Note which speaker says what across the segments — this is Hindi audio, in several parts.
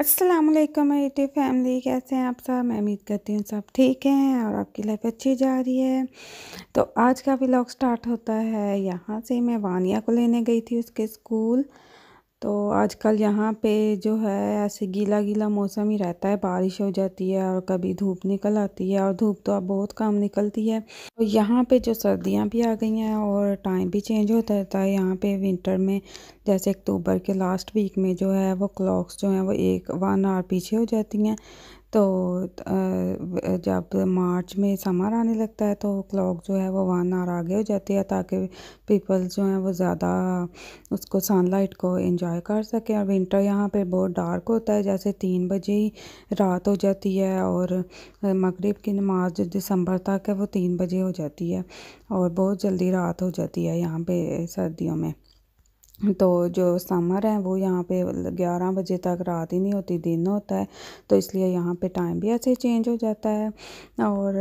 Speaker 1: असलम एटी फैमिली कैसे हैं आप सब मैं उम्मीद करती हूँ सब ठीक हैं और आपकी लाइफ अच्छी जा रही है तो आज का व्लॉग स्टार्ट होता है यहाँ से मैं वानिया को लेने गई थी उसके स्कूल तो आजकल यहाँ पे जो है ऐसे गीला गीला मौसम ही रहता है बारिश हो जाती है और कभी धूप निकल आती है और धूप तो अब बहुत कम निकलती है और यहाँ पे जो सर्दियाँ भी आ गई हैं और टाइम भी चेंज होता रहता है यहाँ पे विंटर में जैसे अक्टूबर के लास्ट वीक में जो है वो क्लॉक्स जो हैं वो एक वन आवर पीछे हो जाती हैं तो जब मार्च में समर आने लगता है तो क्लॉक जो है वो वन आवर आगे हो जाती है ताकि पीपल जो हैं वो ज़्यादा उसको सनलाइट को एंजॉय कर सकें और विंटर यहाँ पे बहुत डार्क होता है जैसे तीन बजे ही रात हो जाती है और मगरिब की नमाज जो दिसंबर तक है वो तीन बजे हो जाती है और बहुत जल्दी रात हो जाती है यहाँ पे सर्दियों में तो जो समर है वो यहाँ पे ग्यारह बजे तक रात ही नहीं होती दिन होता है तो इसलिए यहाँ पे टाइम भी ऐसे चेंज हो जाता है और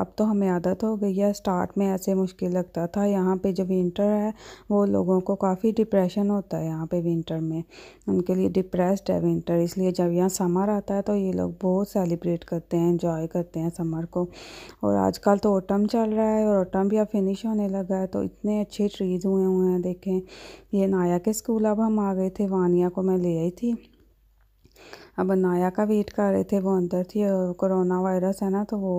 Speaker 1: अब तो हमें आदत हो गई है स्टार्ट में ऐसे मुश्किल लगता था यहाँ पे जो विंटर है वो लोगों को काफ़ी डिप्रेशन होता है यहाँ पे विंटर में उनके लिए डिप्रेस्ड है विंटर इसलिए जब यहाँ समर आता है तो ये लोग बहुत सेलिब्रेट करते हैं इंजॉय करते हैं समर को और आजकल तो ऑटम चल रहा है और ऑटम भी अब फिनिश होने लगा है तो इतने अच्छे ट्रीज़ हुए हुए हैं देखें ये नाया के स्कूल अब हम आ गए थे वानिया को मैं ले आई थी अब अनाया का वेट कर रहे थे वो अंदर थी कोरोना वायरस है ना तो वो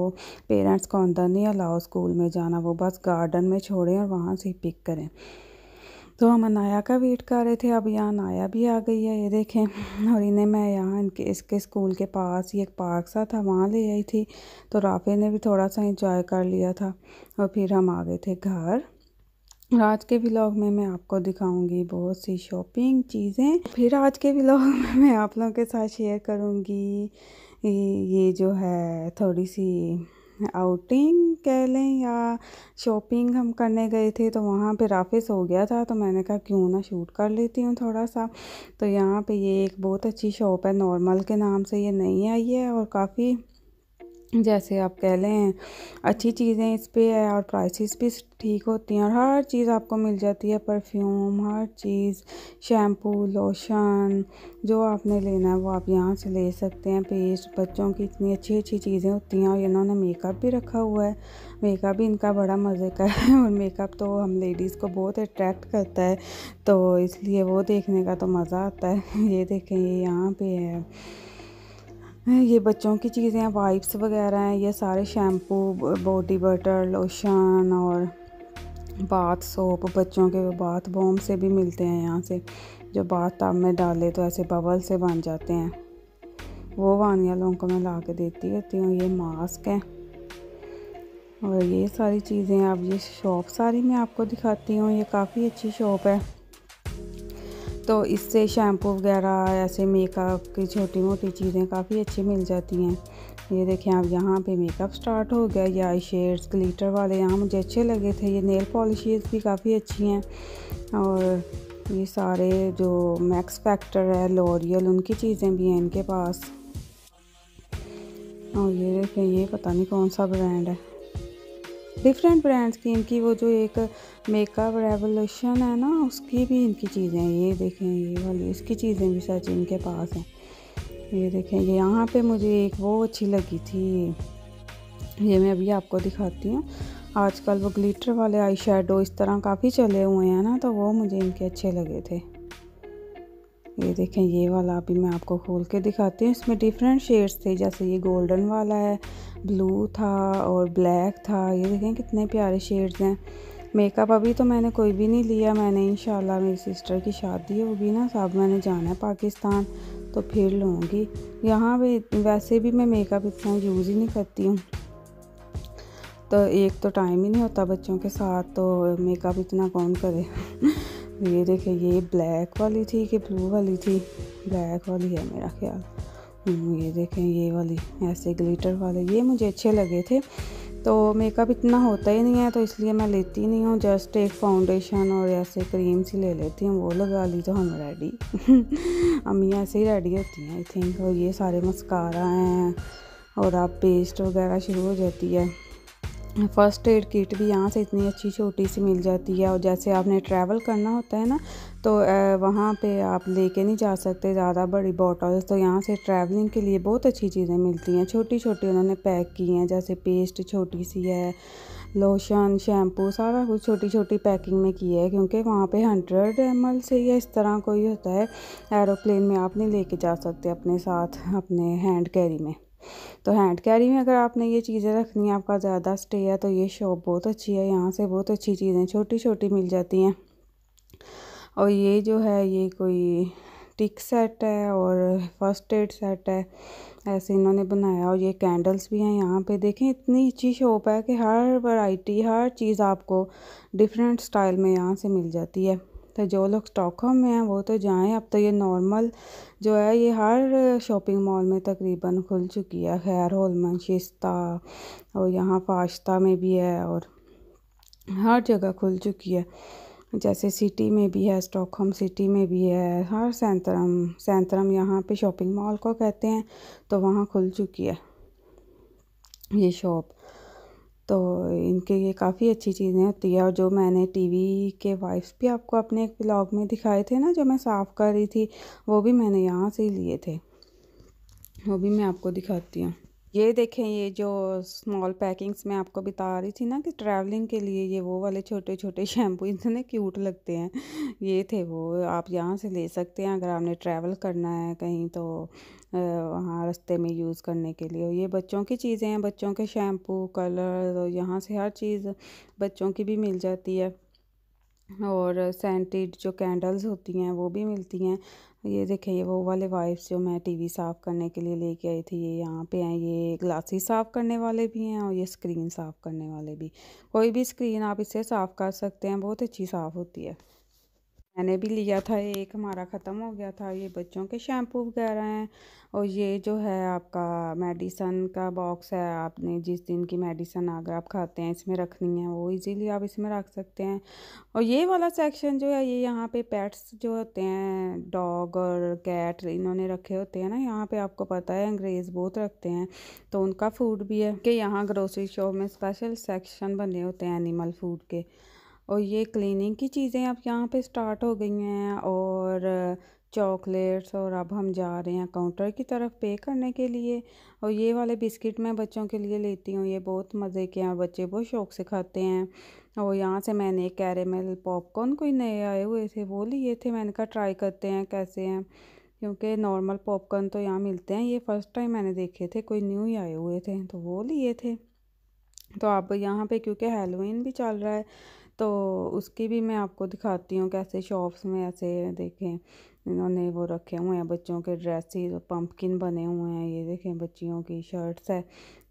Speaker 1: पेरेंट्स को अंदर नहीं अलाओ स्कूल में जाना वो बस गार्डन में छोड़ें और वहाँ से पिक करें तो हम अनाया का वेट कर रहे थे अब यहाँ नाया भी आ गई है ये देखें और इन्हें मैं यहाँ इनके इसके स्कूल के पास ही एक पार्क सा था वहाँ ले आई थी तो राफे ने भी थोड़ा सा इंजॉय कर लिया था और फिर हम आ गए थे घर आज के व्लॉग में मैं आपको दिखाऊंगी बहुत सी शॉपिंग चीज़ें फिर आज के व्लॉग में मैं आप लोगों के साथ शेयर करूंगी ये जो है थोड़ी सी आउटिंग कह लें या शॉपिंग हम करने गए थे तो वहाँ पे राफिस हो गया था तो मैंने कहा क्यों ना शूट कर लेती हूँ थोड़ा सा तो यहाँ पे ये एक बहुत अच्छी शॉप है नॉर्मल के नाम से ये नहीं आई है और काफ़ी जैसे आप कह लें अच्छी चीज़ें इस पर है और प्राइसेस भी ठीक होती हैं और हर चीज़ आपको मिल जाती है परफ्यूम हर चीज़ शैम्पू लोशन जो आपने लेना है वो आप यहाँ से ले सकते हैं पेस्ट बच्चों की इतनी अच्छी अच्छी चीज़ें होती हैं और इन्होंने मेकअप भी रखा हुआ है मेकअप भी इनका बड़ा मज़े का है और मेकअप तो हम लेडीज़ को बहुत अट्रैक्ट करता है तो इसलिए वो देखने का तो मज़ा आता है ये देखें ये यहाँ पर है ये बच्चों की चीज़ें वाइप्स वगैरह हैं ये सारे शैम्पू बॉडी बटर लोशन और बाथ सोप बच्चों के बाथ बॉम से भी मिलते हैं यहाँ से जो बाथ टाब में डाले तो ऐसे बबल से बन जाते हैं वो वानिया लोगों को मैं ला के देती रहती हूँ ये मास्क है और ये सारी चीज़ें अब ये शॉप सारी मैं आपको दिखाती हूँ ये काफ़ी अच्छी शॉप है तो इससे शैम्पू वगैरह ऐसे मेकअप की छोटी मोटी चीज़ें काफ़ी अच्छी मिल जाती हैं ये देखें आप यहाँ पे मेकअप स्टार्ट हो गया ये आई शेड्स ग्लीटर वाले यहाँ मुझे अच्छे लगे थे ये नेल पॉलिश भी काफ़ी अच्छी हैं और ये सारे जो मैक्स फैक्टर है लोरियल उनकी चीज़ें भी हैं इनके पास और ये देखें ये पता नहीं कौन सा ब्रांड है डिफरेंट ब्रांड्स की इनकी वो जो एक मेकअप रेवोल्यूशन है ना उसकी भी इनकी चीज़ें ये देखें ये वाली इसकी चीज़ें भी सच इनके पास हैं ये देखें ये यहाँ पे मुझे एक वो अच्छी लगी थी ये मैं अभी आपको दिखाती हूँ आजकल वो ग्लिटर वाले आई इस तरह काफ़ी चले हुए हैं ना तो वो मुझे इनके अच्छे लगे थे ये देखें ये वाला अभी मैं आपको खोल के दिखाती हूँ इसमें डिफरेंट शेड्स थे जैसे ये गोल्डन वाला है ब्लू था और ब्लैक था ये देखें कितने प्यारे शेड्स हैं मेकअप अभी तो मैंने कोई भी नहीं लिया मैंने इंशाल्लाह मेरी सिस्टर की शादी होगी ना साहब मैंने जाना है पाकिस्तान तो फिर लूँगी यहाँ भी वैसे भी मैं मेकअप इतना यूज़ ही नहीं करती हूँ तो एक तो टाइम ही नहीं होता बच्चों के साथ तो मेकअप इतना कौन करे ये देखे ये ब्लैक वाली थी कि ब्लू वाली थी ब्लैक वाली है मेरा ख्याल हम्म, ये देखें ये वाली ऐसे ग्लिटर वाले ये मुझे अच्छे लगे थे तो मेकअप इतना होता ही नहीं है तो इसलिए मैं लेती नहीं हूँ जस्ट एक फाउंडेशन और ऐसे क्रीम सी ले लेती हूँ वो लगा ली तो हम रेडी अम्मी ऐसे ही रेडी होती हैं आई थिंक और ये सारे मस्कारा हैं और आप पेस्ट वगैरह शुरू हो जाती है फ़र्स्ट एड किट भी यहाँ से इतनी अच्छी छोटी सी मिल जाती है और जैसे आपने ट्रैवल करना होता है ना तो वहाँ पे आप लेके नहीं जा सकते ज़्यादा बड़ी बॉटल्स तो यहाँ से ट्रैवलिंग के लिए बहुत अच्छी चीज़ें मिलती हैं छोटी छोटी उन्होंने पैक की हैं जैसे पेस्ट छोटी सी है लोशन शैम्पू सारा कुछ छोटी छोटी पैकिंग में की है क्योंकि वहाँ पे हंड्रेड एम एल से या इस तरह कोई होता है एरोप्लेन में आप नहीं लेके जा सकते अपने साथ अपने हैंड कैरी में तो हैंड कैरी में अगर आपने ये चीज़ें रखनी है आपका ज़्यादा स्टे है तो ये शॉप बहुत अच्छी है यहाँ से बहुत अच्छी चीज़ें छोटी छोटी मिल जाती हैं और ये जो है ये कोई टिक सेट है और फर्स्ट एड सेट है ऐसे इन्होंने बनाया और ये कैंडल्स भी हैं यहाँ पे देखें इतनी अच्छी शॉप है कि हर वैरायटी हर चीज़ आपको डिफरेंट स्टाइल में यहाँ से मिल जाती है तो जो लोग स्टॉकहोम में हैं वो तो जाएं अब तो ये नॉर्मल जो है ये हर शॉपिंग मॉल में तकरीबन खुल चुकी है खैर होलमन शिस्ता और यहाँ फाश्ता में भी है और हर जगह खुल चुकी है जैसे सिटी में भी है स्टॉकहोम सिटी में भी है हर सेंतरम सेंतरम यहाँ पे शॉपिंग मॉल को कहते हैं तो वहाँ खुल चुकी है ये शॉप तो इनके ये काफ़ी अच्छी चीज़ें होती है और जो मैंने टीवी के वाइप्स भी आपको अपने एक ब्लॉग में दिखाए थे ना जो मैं साफ़ कर रही थी वो भी मैंने यहाँ से ही लिए थे वो भी मैं आपको दिखाती हूँ ये देखें ये जो स्मॉल पैकिंग्स में आपको बता रही थी ना कि ट्रैवलिंग के लिए ये वो वाले छोटे छोटे शैम्पू इतने क्यूट लगते हैं ये थे वो आप यहाँ से ले सकते हैं अगर आपने ट्रैवल करना है कहीं तो वहाँ रास्ते में यूज़ करने के लिए ये बच्चों की चीज़ें हैं बच्चों के शैम्पू कलर तो यहाँ से हर चीज़ बच्चों की भी मिल जाती है और सेंटेड जो कैंडल्स होती हैं वो भी मिलती हैं ये देखें ये वो वाले वाइप्स जो मैं टीवी साफ़ करने के लिए लेके आई थी ये यहाँ पे हैं ये ग्लासेस साफ़ करने वाले भी हैं और ये स्क्रीन साफ़ करने वाले भी कोई भी स्क्रीन आप इसे साफ़ कर सकते हैं बहुत अच्छी साफ़ होती है मैंने भी लिया था एक हमारा ख़त्म हो गया था ये बच्चों के शैम्पू वगैरह हैं और ये जो है आपका मेडिसन का बॉक्स है आपने जिस दिन की मेडिसन अगर आप खाते हैं इसमें रखनी है वो इजीली आप इसमें रख सकते हैं और ये वाला सेक्शन जो है ये यहाँ पे पेट्स जो होते हैं डॉग और कैट इन्होंने रखे होते हैं ना यहाँ पर आपको पता है अंग्रेज़ बहुत रखते हैं तो उनका फूड भी है कि यहाँ ग्रोसरी शॉप में स्पेशल सेक्शन बने होते हैं एनिमल फूड के और ये क्लीनिंग की चीज़ें अब यहाँ पे स्टार्ट हो गई हैं और चॉकलेट्स और अब हम जा रहे हैं काउंटर की तरफ पे करने के लिए और ये वाले बिस्किट मैं बच्चों के लिए लेती हूँ ये बहुत मज़े के हैं बच्चे बहुत शौक से खाते हैं और यहाँ से मैंने एक कैरेमल पॉपकॉर्न कोई नए आए हुए थे वो लिए थे मैंने कहा ट्राई करते हैं कैसे हैं क्योंकि नॉर्मल पॉपकॉर्न तो यहाँ मिलते हैं ये फ़र्स्ट टाइम मैंने देखे थे कोई न्यू ही आए हुए थे तो वो लिए थे तो अब यहाँ पे क्योंकि हेलोइन भी चल रहा है तो उसकी भी मैं आपको दिखाती हूँ कैसे शॉप्स में ऐसे देखें इन्होंने वो रखे हुए हैं बच्चों के ड्रेसिस पम्पकिन बने हुए हैं ये देखें बच्चियों की शर्ट्स है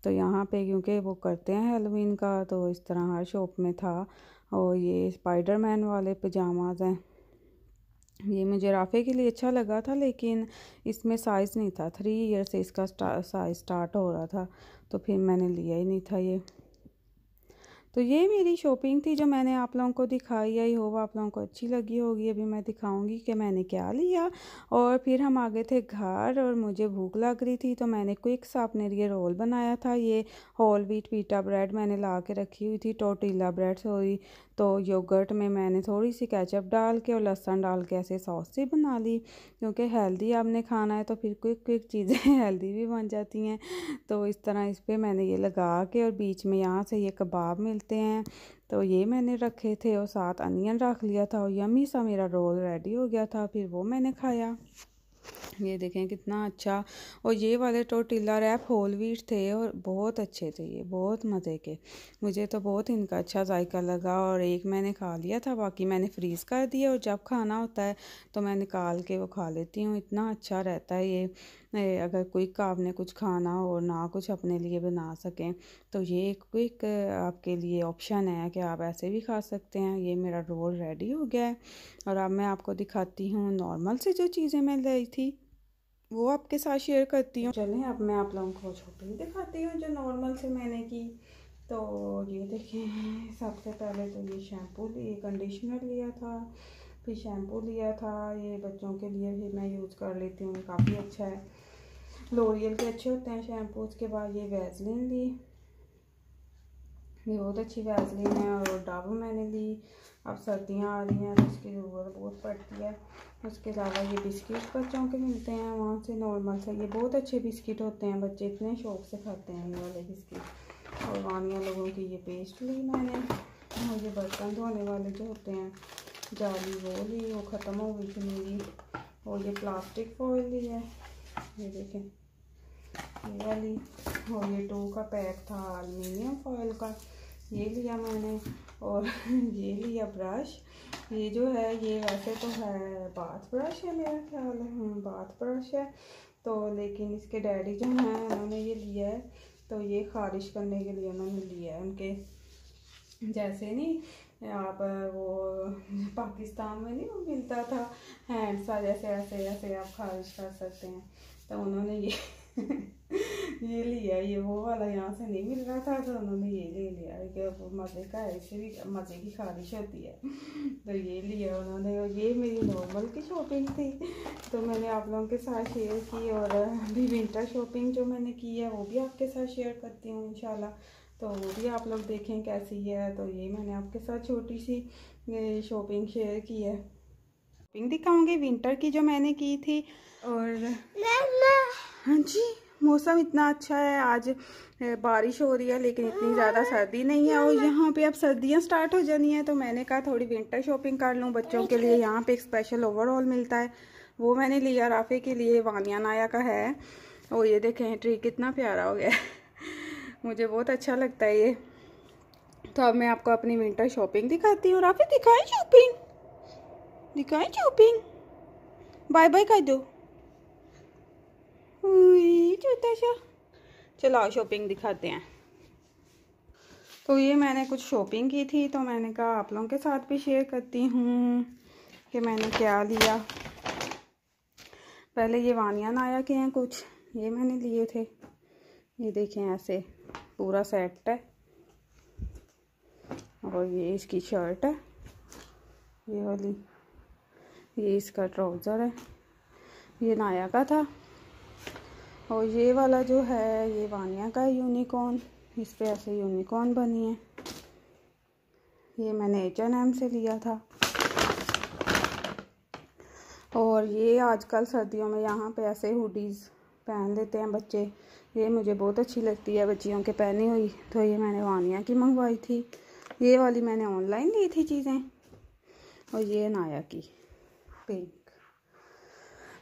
Speaker 1: तो यहाँ पे क्योंकि वो करते हैं हेलोवीन का तो इस तरह हर शॉप में था और ये स्पाइडरमैन वाले पजामाज हैं ये मुझे राफ़े के लिए अच्छा लगा था लेकिन इसमें साइज़ नहीं था थ्री ईयर से इसका साइज़ स्टार्ट हो रहा था तो फिर मैंने लिया ही नहीं था ये तो ये मेरी शॉपिंग थी जो मैंने आप लोगों को दिखाई आई हो आप लोगों को अच्छी लगी होगी अभी मैं दिखाऊंगी कि मैंने क्या लिया और फिर हम आ गए थे घर और मुझे भूख लग रही थी तो मैंने क्विक सा अपने लिए रोल बनाया था ये होल व्हीट पीटा ब्रेड मैंने ला के रखी हुई थी टोटीला ब्रेड सॉरी तो योगर्ट में मैंने थोड़ी सी कैचअप डाल के और लहसुन डाल के ऐसे सॉस ही बना ली क्योंकि हेल्दी आपने खाना है तो फिर क्विक क्विक चीज़ें हेल्दी भी बन जाती हैं तो इस तरह इस पर मैंने ये लगा के और बीच में यहाँ से ये कबाब मिलते हैं तो ये मैंने रखे थे और साथ अनियन रख लिया था और यमी सा मेरा रोल रेडी हो गया था फिर वो मैंने खाया ये देखें कितना अच्छा और ये वाले टोटीला रैप होल वीट थे और बहुत अच्छे थे ये बहुत मज़े के मुझे तो बहुत इनका अच्छा जायका लगा और एक मैंने खा लिया था बाकी मैंने फ्रीज़ कर दिया और जब खाना होता है तो मैं निकाल के वो खा लेती हूँ इतना अच्छा रहता है ये अगर क्विक आपने कुछ खाना हो और ना कुछ अपने लिए बना सकें तो ये एक क्विक आपके लिए ऑप्शन है कि आप ऐसे भी खा सकते हैं ये मेरा रोल रेडी हो गया है और अब मैं आपको दिखाती हूँ नॉर्मल से जो चीज़ें मैं लाई थी वो आपके साथ शेयर करती हूँ चलें अब मैं आप लोगों को शॉपिंग दिखाती हूँ जो नॉर्मल से मैंने की तो ये देखें सबसे पहले तो ये शैम्पू ये कंडीशनर लिया था फिर शैम्पू लिया था ये बच्चों के लिए भी मैं यूज़ कर लेती हूँ काफ़ी अच्छा है लोरियल के अच्छे होते हैं शैम्पू उसके बाद ये वैजलिन ली ये बहुत अच्छी वैजलिन है और डब मैंने ली अब सर्दियाँ आ रही हैं तो उसकी ज़रूरत बहुत पड़ती है उसके अलावा ये बिस्किट बच्चों के मिलते हैं वहाँ से नॉर्मल से ये बहुत अच्छे बिस्किट होते हैं बच्चे इतने शौक से खाते हैं ये वाले बिस्किट और वानिया लोगों की ये पेस्ट ली मैंने और ये बर्तन धोने वाले जो होते हैं जाली वो ली वो ख़त्म हो गई थी मेरी और ये प्लास्टिक फॉल ली है ये देखें ये वाली और ये टू का पैक था अलमिनियम फॉयल का ये लिया मैंने और ये लिया ब्रश ये जो है ये वैसे तो है बाथ ब्रश है मेरा ख्याल है बाथ हम्म, ब्रश है तो लेकिन इसके डैडी जो हैं उन्होंने ये लिया है तो ये खारिश करने के लिए उन्होंने लिया है उनके जैसे नहीं आप वो पाकिस्तान में नहीं वो मिलता था हैंड्स जैसे ऐसे ऐसे आप खारिश कर सकते हैं तो उन्होंने ये ये लिया ये वो वाला यहाँ से नहीं मिल रहा था तो उन्होंने ये ले लिया कि मज़े का ऐसे भी मज़े की खारिश होती है तो ये लिया उन्होंने और ये मेरी नॉर्मल की शॉपिंग थी तो मैंने आप लोगों के साथ शेयर की और अभी विंटर शॉपिंग जो मैंने की है वो भी आपके साथ शेयर करती हूँ इन तो वो भी आप लोग देखें कैसी है तो ये मैंने आपके साथ छोटी सी शॉपिंग शेयर की है शॉपिंग दिखाऊँगी विंटर की जो मैंने की थी और हाँ जी मौसम इतना अच्छा है आज बारिश हो रही है लेकिन इतनी ज़्यादा सर्दी नहीं है और यहाँ पे अब सर्दियाँ स्टार्ट हो जानी है तो मैंने कहा थोड़ी विंटर शॉपिंग कर लूँ बच्चों के लिए यहाँ पे एक स्पेशल ओवरऑल मिलता है वो मैंने लिया राफे के लिए वानिया नाया का है और ये देखें ट्री कितना प्यारा हो गया मुझे बहुत अच्छा लगता है ये तो अब मैं आपको अपनी विंटर शॉपिंग दिखाती हूँ राफे दिखाएँ शॉपिंग दिखाएँ शॉपिंग बाय बाय कर दो छोटा सा अच्छा। चलो आओ शॉपिंग दिखाते हैं तो ये मैंने कुछ शॉपिंग की थी तो मैंने कहा आप लोगों के साथ भी शेयर करती हूँ कि मैंने क्या लिया पहले ये वानिया नाया के हैं कुछ ये मैंने लिए थे ये देखें ऐसे पूरा सेट है और ये इसकी शर्ट है ये वाली ये इसका ट्राउज़र है ये नाया का था और ये वाला जो है ये वानिया का यूनिकॉर्न इस पर ऐसे यूनिकॉर्न बनी है ये मैंने एच एन एम से लिया था और ये आजकल सर्दियों में यहाँ पे ऐसे हुडीज़ पहन लेते हैं बच्चे ये मुझे बहुत अच्छी लगती है बच्चियों के पहनी हुई तो ये मैंने वानिया की मंगवाई थी ये वाली मैंने ऑनलाइन ली थी चीज़ें और ये नाया की पेंट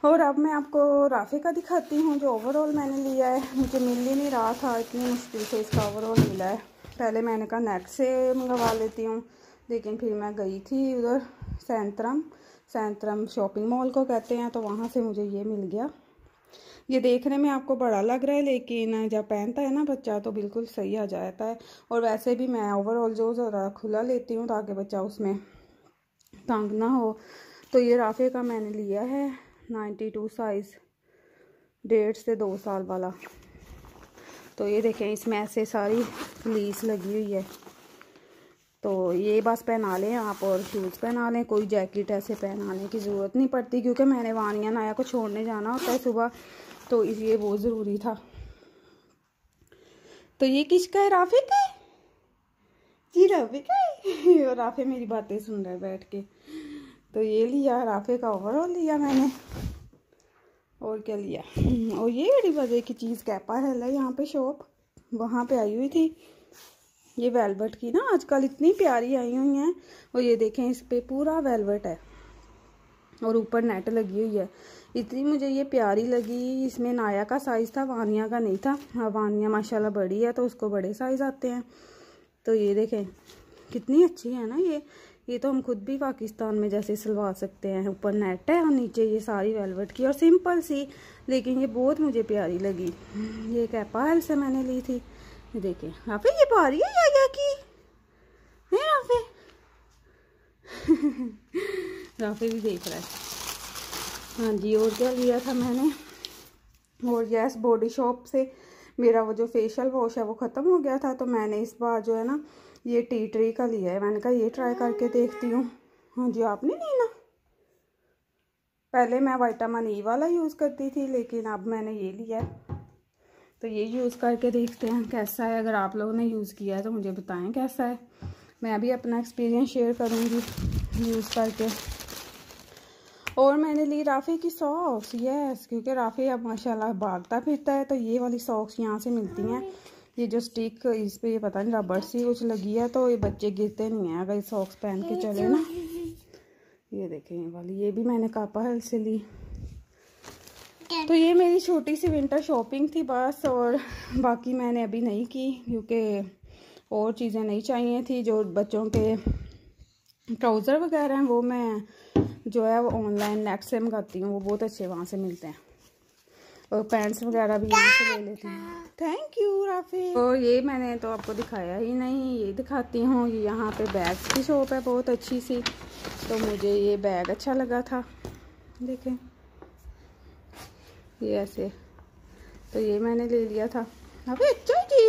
Speaker 1: और अब मैं आपको राफे का दिखाती हूँ जो ओवरऑल मैंने लिया है मुझे मिल ही नहीं रहा था इतनी मुश्किल से इसका ओवरऑल मिला है पहले मैंने कहा नेट से मंगवा लेती हूँ लेकिन फिर मैं गई थी उधर सैंतरम सैंतरम शॉपिंग मॉल को कहते हैं तो वहाँ से मुझे ये मिल गया ये देखने में आपको बड़ा लग रहा है लेकिन जब पहनता है ना बच्चा तो बिल्कुल सही आ जाता है और वैसे भी मैं ओवरऑल जो ज़रा खुला लेती हूँ ताकि बच्चा उसमें तंग ना हो तो ये राफे का मैंने लिया है नाइन्टी टू साइज़ डेढ़ से दो साल वाला तो ये देखें इसमें ऐसे सारी फ्लीस लगी हुई है तो ये बस पहना लें आप और शूज़ पहना लें कोई जैकेट ऐसे पहनाने की ज़रूरत नहीं पड़ती क्योंकि मैंने वानिया नाया को छोड़ने जाना होता है सुबह तो इसलिए बहुत ज़रूरी था तो ये किसका है राफे का है जी राफे का है और राफे मेरी बातें सुन रहा है बैठ के तो ये लिया राफे का ओवरऑल लिया मैंने और क्या लिया और ये बड़ी मज़े की चीज़ कैपा है यहाँ पे शॉप वहाँ पे आई हुई थी ये वेलवेट की ना आजकल इतनी प्यारी आई हुई है और ये देखें इस पर पूरा वेलवेट है और ऊपर नेट लगी हुई है इतनी मुझे ये प्यारी लगी इसमें नाया का साइज़ था वानिया का नहीं था हाँ वानिया माशाल्लाह बड़ी है तो उसको बड़े साइज़ आते हैं तो ये देखें कितनी अच्छी है ना ये ये तो हम खुद भी पाकिस्तान में जैसे सिलवा सकते हैं ऊपर नेट है और नीचे ये सारी वेलवेट की और सिंपल सी लेकिन ये बहुत मुझे प्यारी लगी ये कैपाल से मैंने ली थी देखे आप ये भारी है या, या की राफे राफे भी देख रहा है हाँ जी और क्या लिया था मैंने और यस बॉडी शॉप से मेरा वो जो फेशियल वॉश है वो ख़त्म हो गया था तो मैंने इस बार जो है ना ये टी ट्री का लिया है मैंने कहा ये ट्राई करके देखती हूँ हाँ जी आपने लेना पहले मैं वाइटामिन ई e वाला यूज़ करती थी लेकिन अब मैंने ये लिया है तो ये यूज़ करके देखते हैं कैसा है अगर आप लोगों ने यूज़ किया है तो मुझे बताएं कैसा है मैं भी अपना एक्सपीरियंस शेयर करूँगी यूज़ करके और मैंने ली राफ़ी की सॉक्स यस क्योंकि राफ़ी अब माशाल्लाह भागता फिरता है तो ये वाली सॉक्स यहाँ से मिलती हैं ये जो स्टिक इस पर ये पता नहीं रबड़ सी कुछ लगी है तो ये बच्चे गिरते नहीं हैं अगर सॉक्स पहन के चले ना ये देखें ये वाली ये भी मैंने कापा है से ली तो ये मेरी छोटी सी विंटर शॉपिंग थी बस और बाकी मैंने अभी नहीं की क्योंकि और चीज़ें नहीं चाहिए थी जो बच्चों के ट्राउज़र वगैरह हैं वो मैं जो है वो ऑनलाइन नेक्स्ट से मंगाती हूँ वो बहुत अच्छे वहाँ से मिलते हैं और पैंट्स वगैरह भी यहाँ से ले लेती हूँ थैंक यू राफी तो ये मैंने तो आपको दिखाया ही नहीं ये दिखाती हूँ यहाँ पे बैग की शॉप है बहुत अच्छी सी तो मुझे ये बैग अच्छा लगा था देखें ये ऐसे तो ये मैंने ले लिया था अभी अच्छा जी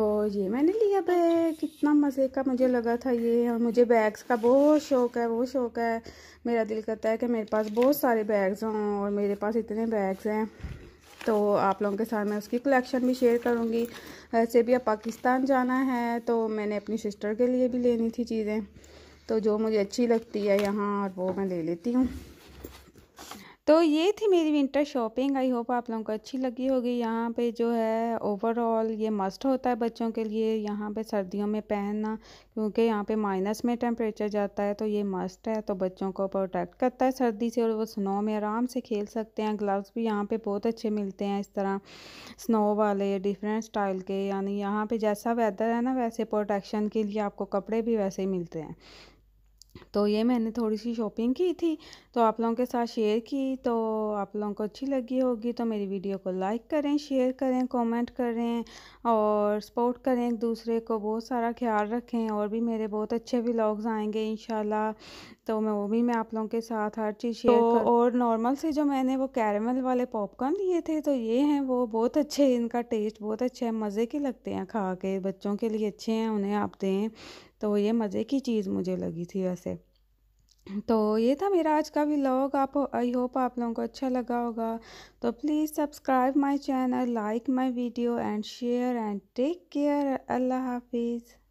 Speaker 1: और ये मैंने लिया बैग कितना मज़े का मुझे लगा था ये और मुझे बैग्स का बहुत शौक है बहुत शौक है मेरा दिल करता है कि मेरे पास बहुत सारे बैग्स हों और मेरे पास इतने बैग्स हैं तो आप लोगों के साथ मैं उसकी कलेक्शन भी शेयर करूँगी वैसे भी अब पाकिस्तान जाना है तो मैंने अपनी सिस्टर के लिए भी लेनी थी चीज़ें तो जो मुझे अच्छी लगती है यहाँ और वो मैं ले लेती हूँ तो ये थी मेरी विंटर शॉपिंग आई होप आप लोगों को अच्छी लगी होगी यहाँ पे जो है ओवरऑल ये मस्ट होता है बच्चों के लिए यहाँ पे सर्दियों में पहनना क्योंकि यहाँ पे माइनस में टेम्परेचर जाता है तो ये मस्ट है तो बच्चों को प्रोटेक्ट करता है सर्दी से और वो स्नो में आराम से खेल सकते हैं ग्लव्स भी यहाँ पर बहुत अच्छे मिलते हैं इस तरह स्नो वाले डिफरेंट स्टाइल के यानी यहाँ पर जैसा वेदर है ना वैसे प्रोटेक्शन के लिए आपको कपड़े भी वैसे ही मिलते हैं तो ये मैंने थोड़ी सी शॉपिंग की थी तो आप लोगों के साथ शेयर की तो आप लोगों को अच्छी लगी होगी तो मेरी वीडियो को लाइक करें शेयर करें कमेंट करें और सपोर्ट करें एक दूसरे को बहुत सारा ख्याल रखें और भी मेरे बहुत अच्छे व्लॉग्स आएंगे इन तो मैं वो भी मैं आप लोगों के साथ हर चीज़ शेयर तो और नॉर्मल से जो मैंने वो कैरमल वाले पॉपकॉर्न लिए थे तो ये हैं वो बहुत अच्छे इनका टेस्ट बहुत अच्छा है मज़े के लगते हैं खा के बच्चों के लिए अच्छे हैं उन्हें आप दें तो ये मज़े की चीज़ मुझे लगी थी वैसे तो ये था मेरा आज का व्लॉग आप आई होप आप लोगों को अच्छा लगा होगा तो please subscribe my channel like my video and share and take care अल्लाह हाफिज़